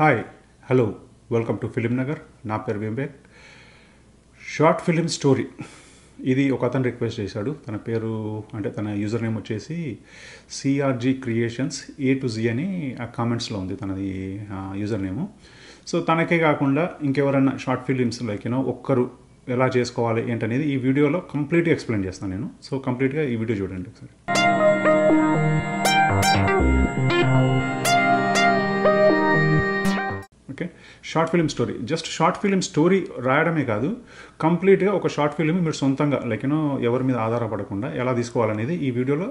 hi hello welcome to film Nagar నా పేరు వింబేక్ short film story ఇది ఒక అతను రిక్వెస్ట్ చేశాడు తన పేరు అంటే తన యూజర్ నేమ్ వచ్చేసి CRG creations A to Z అని ఆ కామెంట్స్లో ఉంది తనది యూజర్ నేము సో తనకే కాకుండా ఇంకెవరైనా షార్ట్ ఫిలిమ్స్ లైక్ యూనో ఒక్కరు ఎలా చేసుకోవాలి ఏంటనేది ఈ వీడియోలో కంప్లీట్గా ఎక్స్ప్లెయిన్ చేస్తాను నేను సో కంప్లీట్గా ఈ వీడియో చూడండి ఒకసారి okay short film story just short film story రాయడమే కాదు కంప్లీట్గా ఒక షార్ట్ ఫిలిం మీరు సొంతంగా లైక్ యూనో ఎవరి మీద ఆధారపడకుండా ఎలా తీసుకోవాలనేది ఈ వీడియోలో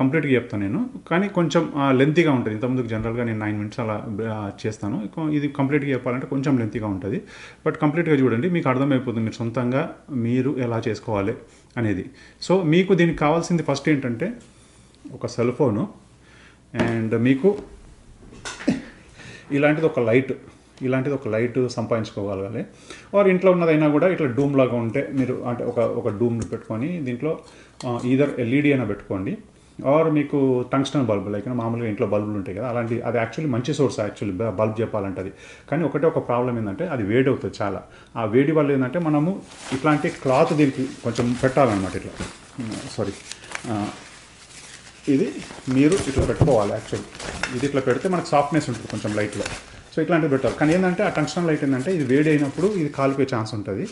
కంప్లీట్గా చెప్తాను నేను కానీ కొంచెం లెంతీగా ఉంటుంది ఇంతకుముందుకు జనరల్గా నేను నైన్ మినిట్స్ అలా చేస్తాను ఇది కంప్లీట్గా చెప్పాలంటే కొంచెం లెంతీగా ఉంటుంది బట్ కంప్లీట్గా చూడండి మీకు అర్థమైపోతుంది మీరు సొంతంగా మీరు ఎలా చేసుకోవాలి అనేది సో మీకు దీనికి కావాల్సింది ఫస్ట్ ఏంటంటే ఒక సెల్ ఫోను అండ్ మీకు ఇలాంటిది ఒక లైట్ ఇలాంటిది ఒక లైట్ సంపాదించుకోగలగాలి వారు ఇంట్లో ఉన్నదైనా కూడా ఇట్లా డూమ్ లాగా ఉంటే మీరు అంటే ఒక ఒక డూమ్ పెట్టుకొని దీంట్లో ఈధర్ ఎల్ఈడి అయినా పెట్టుకోండి ఆర్ మీకు టంగ్స్టన్ బల్బు లైక్ మామూలుగా ఇంట్లో బల్బులు ఉంటాయి కదా అలాంటి అది యాక్చువల్లీ మంచి సోర్స్ యాక్చువల్లీ బల్బ్ చెప్పాలంటే అది కానీ ఒకటే ఒక ప్రాబ్లం ఏంటంటే అది వేడి అవుతుంది చాలా ఆ వేడి వల్ల ఏంటంటే మనము ఇట్లాంటి క్లాత్ దీనికి కొంచెం పెట్టాలన్నమాట ఇట్లా సారీ hmm, ఇది మీరు ఇట్లా పెట్టుకోవాలి యాక్చువల్లీ ఇది ఇట్లా పెడితే మనకు సాఫ్ట్నెస్ ఉంటుంది కొంచెం లైట్లో సో ఇట్లాంటివి పెట్టాలి కానీ ఏంటంటే ఆ టంక్షన్ లైట్ ఏంటంటే ఇది వేడి అయినప్పుడు ఇది కాలిపోయే ఛాన్స్ ఉంటుంది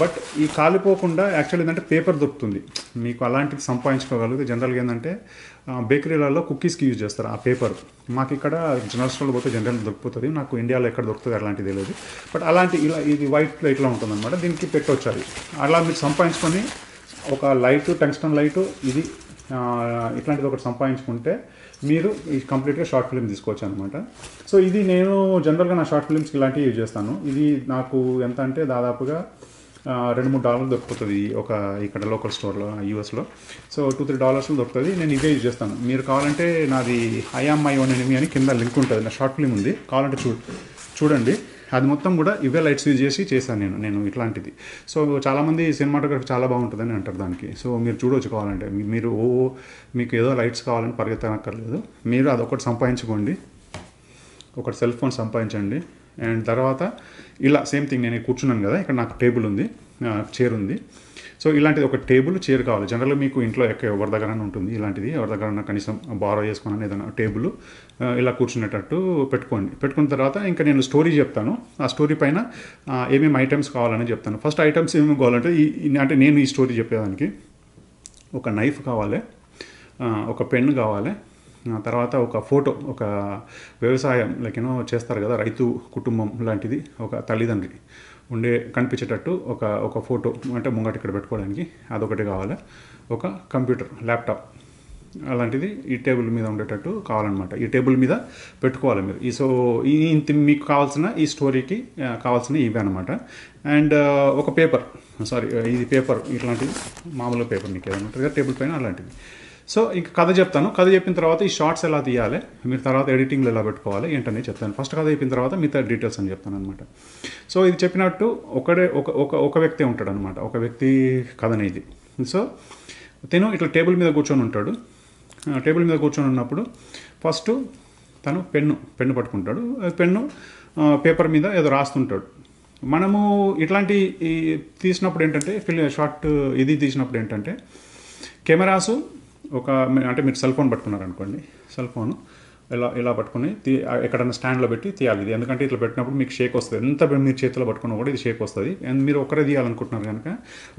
బట్ ఈ కాలిపోకుండా యాక్చువల్ ఏంటంటే పేపర్ దొరుకుతుంది మీకు అలాంటిది సంపాదించుకోగలిగితే జనరల్గా ఏంటంటే బేకరీలలో కుక్కీస్కి యూజ్ చేస్తారు ఆ పేపర్ మాకు ఇక్కడ జనరల్ స్టోర్లో పోతే జనరల్ దొరుకుతుంది నాకు ఇండియాలో ఎక్కడ దొరుకుతుంది అలాంటిది తెలియదు బట్ అలాంటి ఇలా ఇది వైట్ లైట్లో ఉంటుందన్నమాట దీనికి పెట్టొచ్చాలి అలా మీరు సంపాదించుకొని ఒక లైట్ టంక్స్టన్ లైట్ ఇది ఇట్లాంటిది ఒకటి సంపాదించుకుంటే మీరు ఈ కంప్లీట్గా షార్ట్ ఫిలిం తీసుకోవచ్చు అనమాట సో ఇది నేను జనరల్గా నా షార్ట్ ఫిలిమ్స్కి ఇలాంటివి యూజ్ చేస్తాను ఇది నాకు ఎంత అంటే దాదాపుగా రెండు మూడు డాలర్లు దొరుకుతుంది ఒక ఇక్కడ లోకల్ స్టోర్లో యూఎస్లో సో టూ త్రీ డాలర్స్లో దొరుకుతుంది నేను ఇదే యూజ్ చేస్తాను మీరు కావాలంటే నాది ఐఎమ్ ఐ ఓన్ ఎనిమి అని కింద లింక్ ఉంటుంది నా షార్ట్ ఫిలిం ఉంది కావాలంటే చూ చూడండి అది మొత్తం కూడా ఇవే లైట్స్ యూజ్ చేసి చేశాను నేను నేను ఇట్లాంటిది సో చాలామంది సినిమాటోగ్రఫీ చాలా బాగుంటుందని అంటారు దానికి సో మీరు చూడవచ్చు కావాలంటే మీరు ఓ మీకు ఏదో లైట్స్ కావాలని పరిగెత్తనక్కర్లేదు మీరు అదొకటి సంపాదించుకోండి ఒకటి సెల్ ఫోన్ సంపాదించండి అండ్ తర్వాత ఇలా సేమ్ థింగ్ నేను కూర్చున్నాను కదా ఇక్కడ నాకు టేబుల్ ఉంది చైర్ ఉంది సో ఇలాంటిది ఒక టేబుల్ చైర్ కావాలి జనరల్గా మీకు ఇంట్లో ఎక్క ఎవరి దగ్గర ఉంటుంది ఇలాంటిది ఎవరి దగ్గర కనీసం బారో చేసుకున్నాను ఏదైనా టేబుల్ ఇలా కూర్చునేటట్టు పెట్టుకోండి పెట్టుకున్న తర్వాత ఇంకా నేను స్టోరీ చెప్తాను ఆ స్టోరీ పైన ఏమేమి ఐటమ్స్ కావాలని చెప్తాను ఫస్ట్ ఐటమ్స్ ఏమేమి కావాలంటే ఈ అంటే నేను ఈ స్టోరీ చెప్పేదానికి ఒక నైఫ్ కావాలి ఒక పెన్ కావాలి తర్వాత ఒక ఫోటో ఒక వ్యవసాయం లైక్ ఏమో చేస్తారు కదా రైతు కుటుంబం లాంటిది ఒక తల్లిదండ్రి ఉండే కనిపించేటట్టు ఒక ఒక ఫోటో అంటే ముంగట ఇక్కడ పెట్టుకోవడానికి అదొకటి కావాలి ఒక కంప్యూటర్ ల్యాప్టాప్ అలాంటిది ఈ టేబుల్ మీద ఉండేటట్టు కావాలన్నమాట ఈ టేబుల్ మీద పెట్టుకోవాలి మీరు ఈ సో ఇంత మీకు కావాల్సిన ఈ స్టోరీకి కావాల్సిన ఇవే అనమాట అండ్ ఒక పేపర్ సారీ ఇది పేపర్ ఇట్లాంటిది మామూలు పేపర్ మీకు ఏదైనా టేబుల్ పైన అలాంటిది సో ఇంక కథ చెప్తాను కథ చెప్పిన తర్వాత ఈ షార్ట్స్ ఎలా తీయాలి మీరు తర్వాత ఎడిటింగ్లో ఎలా పెట్టుకోవాలి ఏంటనే చెప్తాను ఫస్ట్ కథ చెప్పిన తర్వాత మిగతా డీటెయిల్స్ అని చెప్తాను అనమాట సో ఇది చెప్పినట్టు ఒకడే ఒక ఒక ఒక వ్యక్తి ఉంటాడు అనమాట ఒక వ్యక్తి కథనే ఇది సో తను ఇట్లా టేబుల్ మీద కూర్చొని ఉంటాడు టేబుల్ మీద కూర్చొని ఉన్నప్పుడు ఫస్ట్ తను పెన్ను పెన్ను పట్టుకుంటాడు పెన్ను పేపర్ మీద ఏదో రాస్తుంటాడు మనము ఇట్లాంటి తీసినప్పుడు ఏంటంటే ఫిల్ షార్ట్ ఇది తీసినప్పుడు ఏంటంటే కెమెరాసు ఒక అంటే మీరు సెల్ ఫోన్ పట్టుకున్నారనుకోండి సెల్ ఫోన్ ఇలా ఇలా పట్టుకుని తీ ఎక్కడైనా స్టాండ్లో పెట్టి తీయాలి ఇది ఎందుకంటే ఇట్లా పెట్టినప్పుడు మీకు షేక్ వస్తుంది ఎంత మీరు చేతిలో పట్టుకున్నా కూడా ఇది షేక్ వస్తుంది అండ్ మీరు ఒకరే తీయాలనుకుంటున్నారు కనుక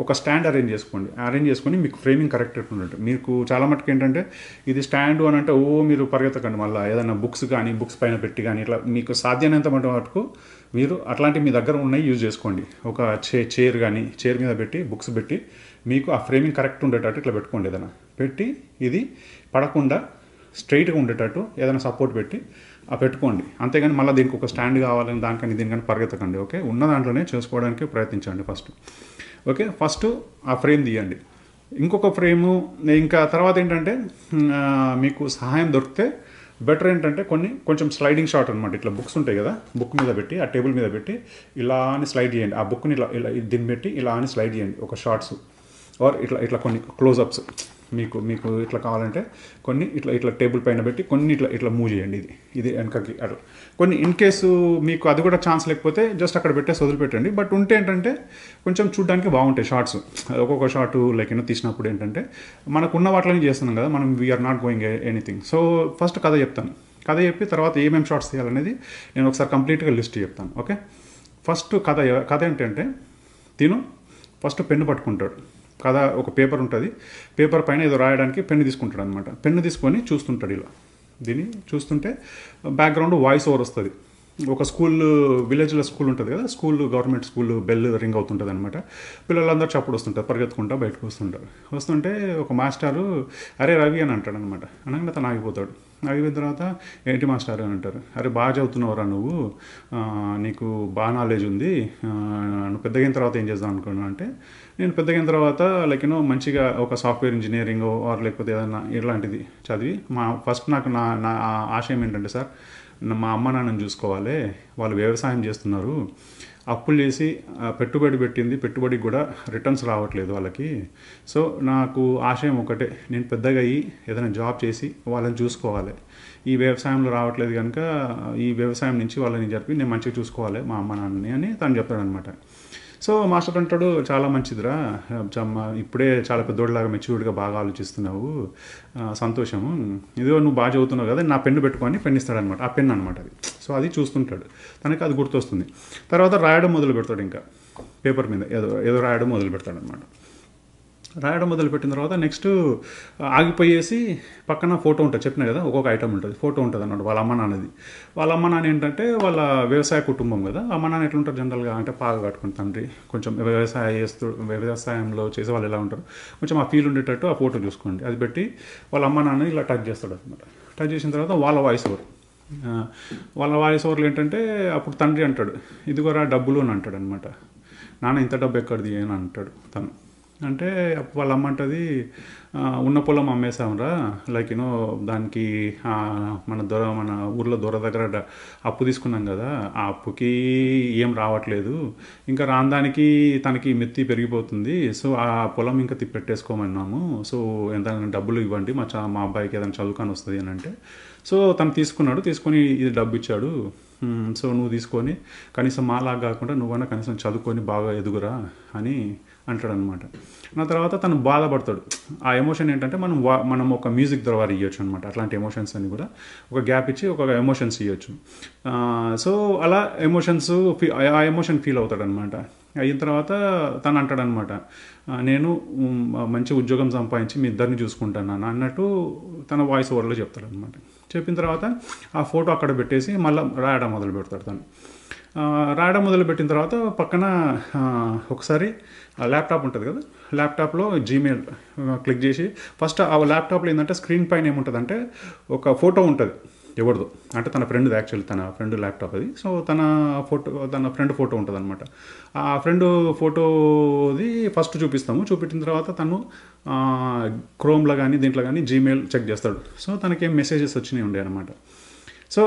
ఒక స్టాండ్ అరేంజ్ చేసుకోండి అరేంజ్ చేసుకొని మీకు ఫ్రేమింగ్ కరెక్ట్ ఉంటుంది మీకు చాలా మటుకు ఏంటంటే ఇది స్టాండ్ అని అంటే ఓ మీరు పరిగెత్తకండి మళ్ళీ ఏదైనా బుక్స్ కానీ బుక్స్ పైన పెట్టి కానీ ఇట్లా మీకు సాధ్యమైనంత మటుకు మీరు అట్లాంటివి మీ దగ్గర ఉన్నాయి యూజ్ చేసుకోండి ఒక చే చైర్ కానీ చైర్ మీద పెట్టి బుక్స్ పెట్టి మీకు ఆ ఫ్రేమింగ్ కరెక్ట్ ఉండేటట్టు ఇట్లా పెట్టుకోండి ఏదైనా పెట్టి ఇది పడకుండా స్ట్రైట్గా ఉండేటట్టు ఏదైనా సపోర్ట్ పెట్టి ఆ పెట్టుకోండి అంతేగాని మళ్ళీ దీనికి ఒక స్టాండ్ కావాలని దానికని దీనికని పరిగెత్తకండి ఓకే ఉన్న దాంట్లోనే చేసుకోవడానికి ప్రయత్నించండి ఫస్ట్ ఓకే ఫస్ట్ ఆ ఫ్రేమ్ తీయండి ఇంకొక ఫ్రేము ఇంకా తర్వాత ఏంటంటే మీకు సహాయం దొరికితే బెటర్ ఏంటంటే కొన్ని కొంచెం స్లైడింగ్ షాట్ అనమాట ఇట్లా బుక్స్ ఉంటాయి కదా బుక్ మీద పెట్టి ఆ టేబుల్ మీద పెట్టి ఇలా అని స్లైడ్ చేయండి ఆ బుక్ని ఇలా ఇలా దీన్ని పెట్టి ఇలా అని స్లైడ్ చేయండి ఒక షార్ట్స్ ఆర్ ఇట్లా ఇట్లా కొన్ని క్లోజప్స్ మీకు మీకు ఇట్లా కావాలంటే కొన్ని ఇట్లా ఇట్లా టేబుల్ పైన పెట్టి కొన్ని ఇట్లా ఇట్లా మూవ్ చేయండి ఇది ఇది వెనకకి అట్లా కొన్ని ఇన్ కేసు మీకు అది కూడా ఛాన్స్ లేకపోతే జస్ట్ అక్కడ పెట్టేసి వదిలిపెట్టండి బట్ ఉంటే ఏంటంటే కొంచెం చూడడానికి బాగుంటాయి షార్ట్స్ ఒక్కొక్క షార్ట్ లైక్ ఏమో తీసినప్పుడు ఏంటంటే మనకు ఉన్న చేస్తున్నాం కదా మనం we're not going anything so first కథ చెప్తాను కథ చెప్పి తర్వాత ఏమేమి షార్ట్స్ తీయాలనేది నేను ఒకసారి కంప్లీట్గా లిస్ట్ చెప్తాను ఓకే ఫస్ట్ కథ కథ ఏంటంటే తిను ఫస్ట్ పెన్ను పట్టుకుంటాడు కథ ఒక పేపర్ ఉంటుంది పేపర్ పైన ఏదో రాయడానికి పెన్ను తీసుకుంటాడు అనమాట పెన్ను తీసుకొని చూస్తుంటాడు ఇలా దీన్ని చూస్తుంటే బ్యాక్గ్రౌండ్ వాయిస్ ఓవర్ వస్తుంది ఒక స్కూల్ విలేజ్లో స్కూల్ ఉంటుంది కదా school government school bell ring అవుతుంటుంది అనమాట పిల్లలందరూ చప్పుడు వస్తుంటారు పరిగెత్తుకుంటా బయటకు వస్తుంటారు వస్తుంటే ఒక మాస్టారు అరే రవి అని అంటాడు అనమాట అనగానే తను ఆగిపోతాడు ఆగిపోయిన తర్వాత ఏంటి మాస్టారు అని అంటారు అరే బాగా చదువుతున్నావురా నువ్వు నీకు బాగా నాలెడ్జ్ ఉంది నువ్వు పెద్దగైన తర్వాత ఏం చేద్దాం అనుకున్నావు అంటే నేను పెద్దగైన తర్వాత లైక్ యూనో మంచిగా ఒక సాఫ్ట్వేర్ ఇంజనీరింగ్ ఆర్ లేకపోతే ఏదైనా ఇలాంటిది చదివి మా ఫస్ట్ నాకు నా నా ఆశయం ఏంటంటే సార్ మా అమ్మ నాన్నని చూసుకోవాలి వాళ్ళు వ్యవసాయం చేస్తున్నారు అప్పులు చేసి పెట్టుబడి పెట్టింది పెట్టుబడికి కూడా రిటర్న్స్ రావట్లేదు వాళ్ళకి సో నాకు ఆశయం ఒకటే నేను పెద్దగా అయ్యి ఏదైనా జాబ్ చేసి వాళ్ళని చూసుకోవాలి ఈ వ్యవసాయంలో రావట్లేదు కనుక ఈ వ్యవసాయం నుంచి వాళ్ళని జరిపి నేను మంచిగా చూసుకోవాలి మా అమ్మ నాన్నని అని తను చెప్తాడనమాట సో మాస్టర్ అంటాడు చాలా మంచిదిరా చమ్మ ఇప్పుడే చాలా పెద్దోడిలాగా మెచ్యూర్డ్గా బాగా ఆలోచిస్తున్నావు సంతోషము ఇదిగో నువ్వు బాగా చదువుతున్నావు కదా నా పెన్ను పెట్టుకొని పెన్ ఇస్తాడనమాట ఆ పెన్ అనమాట అది సో అది చూస్తుంటాడు తనకి అది గుర్తొస్తుంది తర్వాత రాయడం మొదలు పెడతాడు ఇంకా పేపర్ మీద ఏదో ఏదో రాయడం మొదలు పెడతాడు అనమాట రాయడం మొదలుపెట్టిన తర్వాత నెక్స్ట్ ఆగిపోయేసి పక్కన ఫోటో ఉంటుంది చెప్పిన కదా ఒక్కొక్క ఐటమ్ ఉంటుంది ఫోటో ఉంటుంది అన్నమాట వాళ్ళ అమ్మ నాన్నది వాళ్ళ అమ్మ నాన్న ఏంటంటే వాళ్ళ వ్యవసాయ కుటుంబం కదా అమ్మ నాన్న ఎట్లా ఉంటారు జనరల్గా అంటే పాగా కట్టుకుని తండ్రి కొంచెం వ్యవసాయ చేస్తూ వ్యవసాయంలో చేసే వాళ్ళు ఎలా ఉంటారు కొంచెం ఆ ఫీల్ ఉండేటట్టు ఆ ఫోటో చూసుకోండి అది పెట్టి వాళ్ళ అమ్మ నాన్న ఇలా టచ్ చేస్తాడు అనమాట టచ్ చేసిన తర్వాత వాళ్ళ వాయిస్ ఓవర్ వాళ్ళ వాయిస్ ఓవర్లు ఏంటంటే అప్పుడు తండ్రి అంటాడు ఇదిగోరా డబ్బులు అని అంటాడు అనమాట నాన్న ఇంత డబ్బు ఎక్కడిది అని అంటాడు తను అంటే వాళ్ళ అమ్మ అంటది ఉన్న పొలం అమ్మేసాంరా లైక్ యూనో దానికి మన దొర మన ఊర్లో దొర దగ్గర అప్పు తీసుకున్నాం కదా ఆ అప్పుకి ఏం రావట్లేదు ఇంకా రాందానికి తనకి మెత్తి పెరిగిపోతుంది సో ఆ పొలం ఇంకా తిప్పెట్టేసుకోమన్నాము సో ఎంత డబ్బులు ఇవ్వండి మా చా మా అబ్బాయికి ఏదైనా చదువుకొని వస్తుంది అని అంటే సో తను తీసుకున్నాడు తీసుకొని ఇది డబ్బు ఇచ్చాడు సో నువ్వు తీసుకొని కనీసం మాలాగా కాకుండా నువ్వన్నా కనీసం చదువుకొని బాగా ఎదుగురా అని అంటాడనమాట నా తర్వాత తను బాధపడతాడు ఆ ఎమోషన్ ఏంటంటే మనం మనం ఒక మ్యూజిక్ ద్వారా ఇవ్వచ్చు అనమాట అట్లాంటి ఎమోషన్స్ అని కూడా ఒక గ్యాప్ ఇచ్చి ఒక ఎమోషన్స్ ఇవ్వచ్చు సో అలా ఎమోషన్స్ ఆ ఎమోషన్ ఫీల్ అవుతాడనమాట అయిన తర్వాత తను అంటాడనమాట నేను మంచి ఉద్యోగం సంపాదించి మీ ఇద్దరిని చూసుకుంటాను అన్నట్టు తన వాయిస్ ఓవర్లో చెప్తాడనమాట చెప్పిన తర్వాత ఆ ఫోటో అక్కడ పెట్టేసి మళ్ళీ రాయడం మొదలు పెడతాడు తను రాయడం మొదలుపెట్టిన తర్వాత పక్కన ఒకసారి ల్యాప్టాప్ ఉంటుంది కదా ల్యాప్టాప్లో జీమెయిల్ క్లిక్ చేసి ఫస్ట్ ఆ ల్యాప్టాప్లో ఏంటంటే స్క్రీన్ పైన ఏముంటుందంటే ఒక ఫోటో ఉంటుంది ఎవరిదో అంటే తన ఫ్రెండ్ యాక్చువల్లీ తన ఫ్రెండ్ ల్యాప్టాప్ అది సో తన ఫోటో తన ఫ్రెండ్ ఫోటో ఉంటుంది అనమాట ఆ ఫ్రెండ్ ఫోటోది ఫస్ట్ చూపిస్తాము చూపించిన తర్వాత తను క్రోమ్లో కానీ దీంట్లో కానీ జీమెయిల్ చెక్ చేస్తాడు సో తనకేం మెసేజెస్ వచ్చినాయి ఉండే అనమాట సో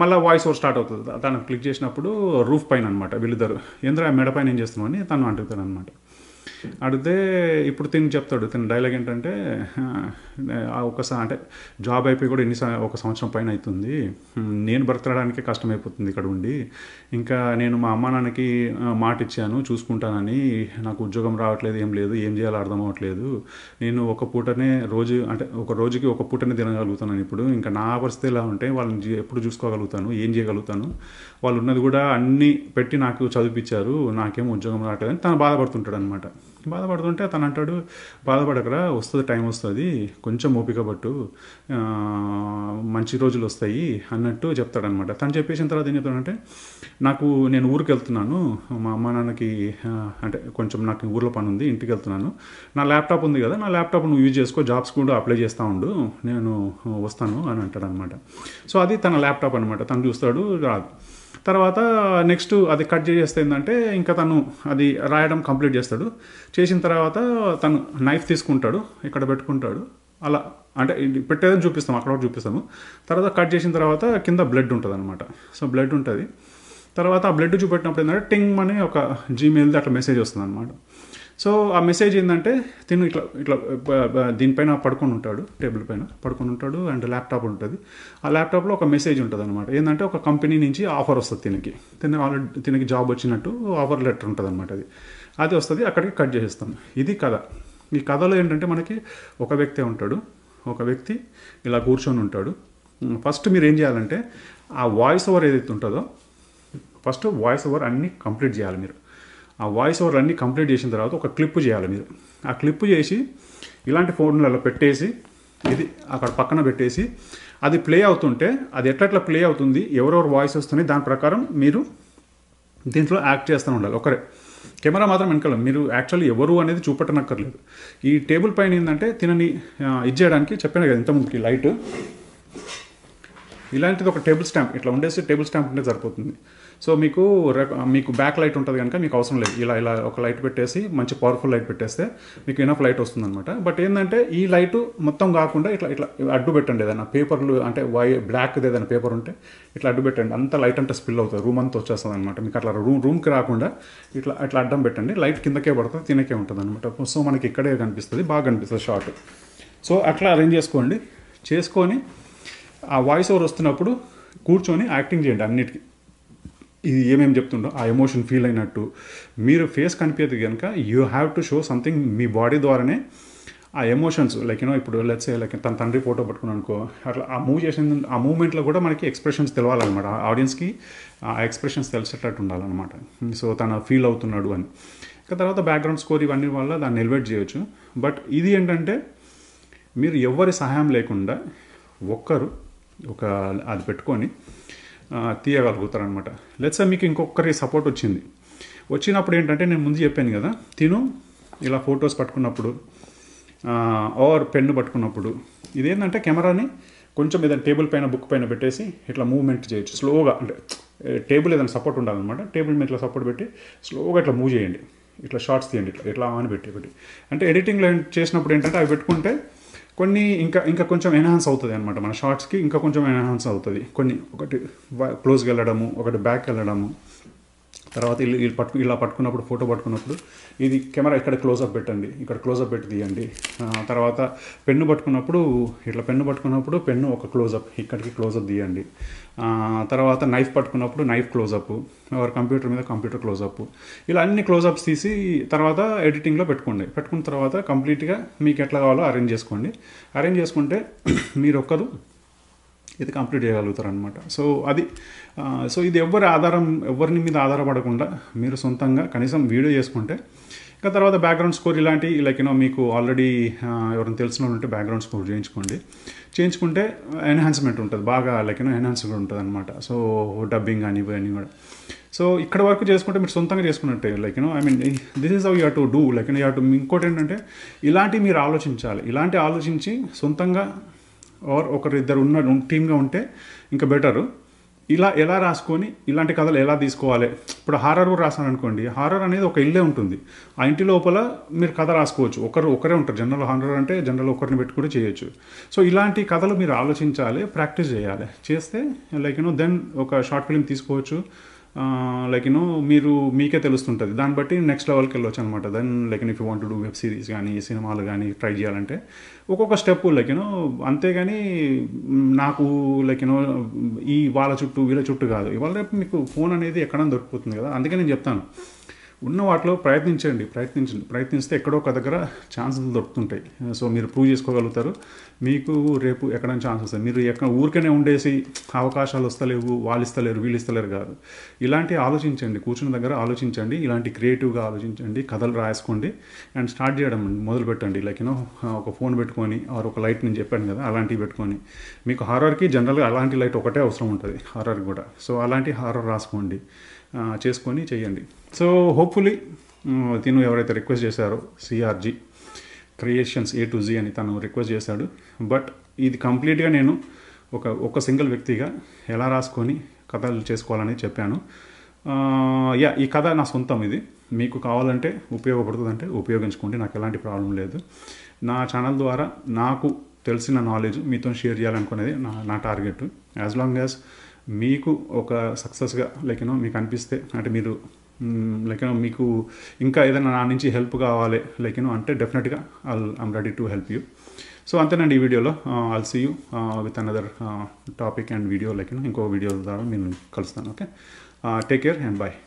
మళ్ళీ వాయిస్ ఓవర్ స్టార్ట్ అవుతుంది తను క్లిక్ చేసినప్పుడు రూఫ్ పైన అనమాట వీళ్ళిద్దరు ఎందుకు ఆ మెడ పైన ఏం చేస్తున్నామని తను అంటుతాడు అనమాట అడిగితే ఇప్పుడు తిని చెప్తాడు తిన డైలాగ్ ఏంటంటే ఒకసారి అంటే జాబ్ అయిపోయి కూడా ఎన్ని ఒక సంవత్సరం పైన అవుతుంది నేను బ్రతకడానికే కష్టం అయిపోతుంది ఇక్కడ ఉండి ఇంకా నేను మా అమ్మ నాన్నకి మాట ఇచ్చాను చూసుకుంటానని నాకు ఉద్యోగం రావట్లేదు ఏం లేదు ఏం చేయాలో అర్థం అవ్వట్లేదు నేను ఒక పూటనే రోజు అంటే ఒక రోజుకి ఒక పూటనే తినగలుగుతాను ఇప్పుడు ఇంకా నా పరిస్థితి ఎలా ఉంటే వాళ్ళని ఎప్పుడు చూసుకోగలుగుతాను ఏం చేయగలుగుతాను వాళ్ళు ఉన్నది కూడా అన్నీ పెట్టి నాకు చదివిపించారు నాకేం ఉద్యోగం రావట్లేదని తను బాధపడుతుంటాడు అనమాట బాధపడుతుంటే తను అంటాడు బాధపడకరా వస్తుంది టైం వస్తుంది కొంచెం ఓపిక పట్టు మంచి రోజులు వస్తాయి అన్నట్టు చెప్తాడనమాట తను చెప్పేసిన తర్వాత ఏం చెప్తాడంటే నాకు నేను ఊరికి వెళ్తున్నాను మా అమ్మ నాన్నకి అంటే కొంచెం నాకు ఊర్లో పని ఉంది ఇంటికి వెళ్తున్నాను నా ల్యాప్టాప్ ఉంది కదా నా ల్యాప్టాప్ నువ్వు యూజ్ చేసుకో జాబ్స్ కూడా అప్లై చేస్తూ ఉండు నేను వస్తాను అని అంటాడనమాట సో అది తన ల్యాప్టాప్ అనమాట తను చూస్తాడు రాదు తర్వాత నెక్స్ట్ అది కట్ చేసేస్తే ఏంటంటే ఇంకా తను అది రాయడం కంప్లీట్ చేస్తాడు చేసిన తర్వాత తను నైఫ్ తీసుకుంటాడు ఇక్కడ పెట్టుకుంటాడు అలా అంటే పెట్టేదని చూపిస్తాం అక్కడ ఒకటి చూపిస్తాము తర్వాత కట్ చేసిన తర్వాత కింద బ్లడ్ ఉంటుంది అనమాట సో బ్లడ్ ఉంటుంది తర్వాత ఆ బ్లడ్ చూపెట్టినప్పుడు ఏంటంటే టింగ్ అని ఒక జీమెయిల్ది అట్లా మెసేజ్ వస్తుంది అనమాట సో ఆ మెసేజ్ ఏంటంటే తిను ఇట్లా ఇట్లా దీనిపైన పడుకొని ఉంటాడు టేబుల్ పైన పడుకొని ఉంటాడు అండ్ ల్యాప్టాప్ ఉంటుంది ఆ ల్యాప్టాప్లో ఒక మెసేజ్ ఉంటుంది అనమాట ఏంటంటే ఒక కంపెనీ నుంచి ఆఫర్ వస్తుంది తినకి తిన ఆల్రెడీ తినకి జాబ్ వచ్చినట్టు ఆఫర్ లెటర్ ఉంటుంది అనమాట అది అది వస్తుంది అక్కడికి కట్ చేసేస్తాం ఇది కథ ఈ కథలో ఏంటంటే మనకి ఒక వ్యక్తే ఉంటాడు ఒక వ్యక్తి ఇలా కూర్చొని ఉంటాడు ఫస్ట్ మీరు ఏం చేయాలంటే ఆ వాయిస్ ఓవర్ ఏదైతే ఉంటుందో ఫస్ట్ వాయిస్ ఓవర్ అన్నీ కంప్లీట్ చేయాలి మీరు ఆ వాయిస్ ఓవర్ అన్నీ కంప్లీట్ చేసిన తర్వాత ఒక క్లిప్పు చేయాలి మీరు ఆ క్లిప్పు చేసి ఇలాంటి ఫోన్లలో పెట్టేసి ఇది అక్కడ పక్కన పెట్టేసి అది ప్లే అవుతుంటే అది ఎట్లట్లా ప్లే అవుతుంది ఎవరెవరు వాయిస్ వస్తున్నాయి దాని ప్రకారం మీరు దీంట్లో యాక్ట్ చేస్తూనే ఉండాలి ఒకరే కెమెరా మాత్రం వెనకాల మీరు యాక్చువల్లీ ఎవరు అనేది చూపెట్టనక్కర్లేదు ఈ టేబుల్ పైన ఏంటంటే తినని ఇది చేయడానికి చెప్పాను కదా ఇంతకుముందుకి లైట్ ఇలాంటిది ఒక టేబుల్ స్టాంప్ ఇట్లా ఉండేసి టేబుల్ స్టాంప్ ఉంటే సరిపోతుంది సో మీకు మీకు బ్యాక్ లైట్ ఉంటుంది కనుక మీకు అవసరం లేదు ఇలా ఇలా ఒక లైట్ పెట్టేసి మంచి పవర్ఫుల్ లైట్ పెట్టేస్తే మీకు ఎనఫ్ లైట్ వస్తుంది అనమాట బట్ ఏంటంటే ఈ లైట్ మొత్తం కాకుండా ఇట్లా ఇట్లా అడ్డు పెట్టండి ఏదైనా పేపర్లు అంటే వై బ్లాక్ది ఏదైనా పేపర్ ఉంటే ఇట్లా అడ్డు పెట్టండి అంత లైట్ అంటే స్పిల్ అవుతుంది రూమ్ అంతా వచ్చేస్తుంది అనమాట మీకు అట్లా రూమ్ రూమ్కి రాకుండా ఇట్లా అట్లా అడ్డం పెట్టండి లైట్ కిందకే పడుతుంది తినకే ఉంటుంది అనమాట సో మనకి ఇక్కడే కనిపిస్తుంది బాగా కనిపిస్తుంది షార్ట్ సో అట్లా అరేంజ్ చేసుకోండి చేసుకొని ఆ వాయిస్ ఓవర్ వస్తున్నప్పుడు కూర్చొని యాక్టింగ్ చేయండి అన్నిటికీ ఇది ఏమేమి చెప్తుండో ఆ ఎమోషన్ ఫీల్ అయినట్టు మీరు ఫేస్ కనిపించదు కనుక you have to show something మీ బాడీ ద్వారానే ఆ ఎమోషన్స్ లైక్ యూనో ఇప్పుడు లెట్స్ లైక్ తన తండ్రి ఫోటో పట్టుకున్నా అనుకో అట్లా ఆ మూవ్ చేసిన ఆ మూమెంట్లో కూడా మనకి ఎక్స్ప్రెషన్స్ తెలవాలన్నమాట ఆ ఆడియన్స్కి ఆ ఎక్స్ప్రెషన్స్ తెలిసేటట్టు ఉండాలన్నమాట సో తను ఫీల్ అవుతున్నాడు అని ఇంకా తర్వాత బ్యాక్గ్రౌండ్ స్కోర్ ఇవన్నీ వల్ల దాన్ని ఎలివేట్ చేయొచ్చు బట్ ఇది ఏంటంటే మీరు ఎవరి సహాయం లేకుండా ఒక్కరు ఒక అది పెట్టుకొని తీయగలుగుతారనమాట సార్ మీకు ఇంకొకరి సపోర్ట్ వచ్చింది వచ్చినప్పుడు ఏంటంటే నేను ముందు చెప్పాను కదా తిను ఇలా ఫొటోస్ పట్టుకున్నప్పుడు ఆర్ పెన్ను పట్టుకున్నప్పుడు ఇదేంటంటే కెమెరాని కొంచెం ఏదైనా టేబుల్ పైన బుక్ పైన పెట్టేసి ఇట్లా మూవ్మెంట్ చేయొచ్చు స్లోగా అంటే టేబుల్ ఏదైనా సపోర్ట్ ఉండాలన్నమాట టేబుల్ మీద ఇట్లా సపోర్ట్ పెట్టి స్లోగా ఇట్లా మూవ్ చేయండి ఇట్లా షార్ట్స్ తీయండి ఇట్లా ఇట్లా ఆన్ పెట్టి ఒకటి అంటే ఎడిటింగ్లో చేసినప్పుడు ఏంటంటే అవి పెట్టుకుంటే కొన్ని ఇంకా ఇంకా కొంచెం ఎన్హాన్స్ అవుతుంది అనమాట మన షార్ట్స్కి ఇంకా కొంచెం ఎన్హాన్స్ అవుతుంది కొన్ని ఒకటి క్లోజ్కి వెళ్ళడము ఒకటి బ్యాక్ వెళ్ళడము తర్వాత వీళ్ళు వీళ్ళు పట్టు ఇలా పట్టుకున్నప్పుడు ఫోటో పట్టుకున్నప్పుడు ఇది కెమెరా ఇక్కడ క్లోజప్ పెట్టండి ఇక్కడ క్లోజప్ పెట్టి తీయండి తర్వాత పెన్ను పట్టుకున్నప్పుడు ఇట్లా పెన్ను పట్టుకున్నప్పుడు పెన్ను ఒక క్లోజప్ ఇక్కడికి క్లోజప్ తీయండి తర్వాత నైఫ్ పట్టుకున్నప్పుడు నైఫ్ క్లోజప్ ఎవరు కంప్యూటర్ మీద కంప్యూటర్ క్లోజప్ ఇలా అన్ని క్లోజప్స్ తీసి తర్వాత ఎడిటింగ్లో పెట్టుకోండి పెట్టుకున్న తర్వాత కంప్లీట్గా మీకు ఎట్లా కావాలో అరేంజ్ చేసుకోండి అరేంజ్ చేసుకుంటే మీరు ఒక్కరు ఇది కంప్లీట్ చేయగలుగుతారనమాట సో అది సో ఇది ఎవరి ఆధారం ఎవరిని మీద ఆధారపడకుండా మీరు సొంతంగా కనీసం వీడియో చేసుకుంటే ఇంకా తర్వాత బ్యాక్గ్రౌండ్ స్కోర్ ఇలాంటి లైక్ యూనో మీకు ఆల్రెడీ ఎవరైనా తెలిసిన ఉంటే బ్యాక్గ్రౌండ్ స్కోర్ చేయించుకోండి చేయించుకుంటే ఎన్హాన్స్మెంట్ ఉంటుంది బాగా లైక్ యూనో ఎన్హాన్స్మెంట్ ఉంటుంది అనమాట సో డబ్బింగ్ కానీ ఇవన్నీ కూడా సో ఇక్కడ వరకు చేసుకుంటే మీరు సొంతంగా చేసుకున్నట్టే like you know I mean this is of you to do like you to ఇంకోటి ఏంటంటే ఇలాంటి మీరు ఆలోచించాలి ఇలాంటి ఆలోచించి సొంతంగా ఆర్ ఒకరు ఇద్దరు ఉన్న టీమ్గా ఉంటే ఇంకా బెటరు ఇలా ఎలా రాసుకొని ఇలాంటి కథలు ఎలా తీసుకోవాలి ఇప్పుడు హారర్ రాసాను అనుకోండి హారర్ అనేది ఒక ఇల్లే ఉంటుంది ఆ ఇంటి లోపల మీరు కథ రాసుకోవచ్చు ఒకరు ఒకరే ఉంటారు జనరల్ హారర్ అంటే జనరల్ ఒకరిని పెట్టి కూడా చేయొచ్చు సో ఇలాంటి కథలు మీరు ఆలోచించాలి ప్రాక్టీస్ చేయాలి చేస్తే లైక్ యూనో దెన్ ఒక షార్ట్ ఫిలిం తీసుకోవచ్చు లైక్ యూనో మీరు మీకే తెలుస్తుంటుంది దాన్ని బట్టి నెక్స్ట్ లెవెల్కి వెళ్ళొచ్చు అనమాట then like if you want do web series కానీ సినిమాలు కానీ ట్రై చేయాలంటే ఒక్కొక్క స్టెప్ లైక్ యూనో అంతేగాని నాకు లైక్ యూనో ఈ వాళ్ళ చుట్టూ వీళ్ళ చుట్టూ కాదు ఇవాళ రేపు మీకు ఫోన్ అనేది ఎక్కడన్నా దొరికిపోతుంది కదా అందుకే నేను చెప్తాను ఉన్న వాటిలో ప్రయత్నించండి ప్రయత్నించండి ప్రయత్నిస్తే ఎక్కడో ఒక దగ్గర ఛాన్సెస్ దొరుకుతుంటాయి సో మీరు ప్రూవ్ చేసుకోగలుగుతారు మీకు రేపు ఎక్కడైనా ఛాన్స్ వస్తుంది మీరు ఎక్కడ ఊరికనే ఉండేసి అవకాశాలు వస్తలేవు వాళ్ళు ఇస్తలేరు వీళ్ళు ఇస్తలేరు కాదు ఇలాంటి ఆలోచించండి కూర్చున్న దగ్గర ఆలోచించండి ఇలాంటి క్రియేటివ్గా ఆలోచించండి కథలు రాసుకోండి అండ్ స్టార్ట్ చేయడం మొదలు పెట్టండి లైక్ యూనో ఒక ఫోన్ పెట్టుకొని ఆరు ఒక లైట్ నేను చెప్పాను కదా అలాంటివి పెట్టుకొని మీకు హారర్కి జనరల్గా అలాంటి లైట్ ఒకటే అవసరం ఉంటుంది హారర్ కూడా సో అలాంటి హారర్ రాసుకోండి చేసుకొని చేయండి సో హోప్ఫుల్లీ తిను ఎవరైతే రిక్వెస్ట్ చేశారో CRG creations A to Z అని తను రిక్వెస్ట్ చేశాడు బట్ ఇది కంప్లీట్గా నేను ఒక ఒక సింగిల్ వ్యక్తిగా ఎలా రాసుకొని కథలు చేసుకోవాలని చెప్పాను యా ఈ కథ నా సొంతం ఇది మీకు కావాలంటే ఉపయోగపడుతుందంటే ఉపయోగించుకోండి నాకు ఎలాంటి ప్రాబ్లం లేదు నా ఛానల్ ద్వారా నాకు తెలిసిన నాలెడ్జ్ మీతో షేర్ చేయాలనుకునేది నా నా టార్గెట్ యాజ్ లాంగ్ యాజ్ మీకు ఒక సక్సెస్గా యూనో మీకు అనిపిస్తే అంటే మీరు లైక్ మీకు ఇంకా ఏదైనా నా నుంచి హెల్ప్ కావాలి లైక్ యూనో అంటే డెఫినెట్గా I'll I'm ready to help you so అంతేనండి ఈ వీడియోలో I'll see you with another topic and video like ఇంకో వీడియో ద్వారా నేను కలుస్తాను okay take care and bye